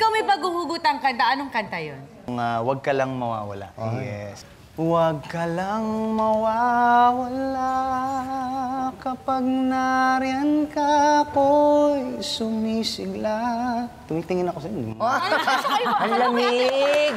Ikaw may paghuhugutan kanta. Anong kanta yun? Uh, ah, wag ka lang mawawala. Oh, yes. Huwag ka lang mawawala kapag nariyan ka ko'y sumisigla. Tumitingin ako sa inyo. Oh, ang lamig!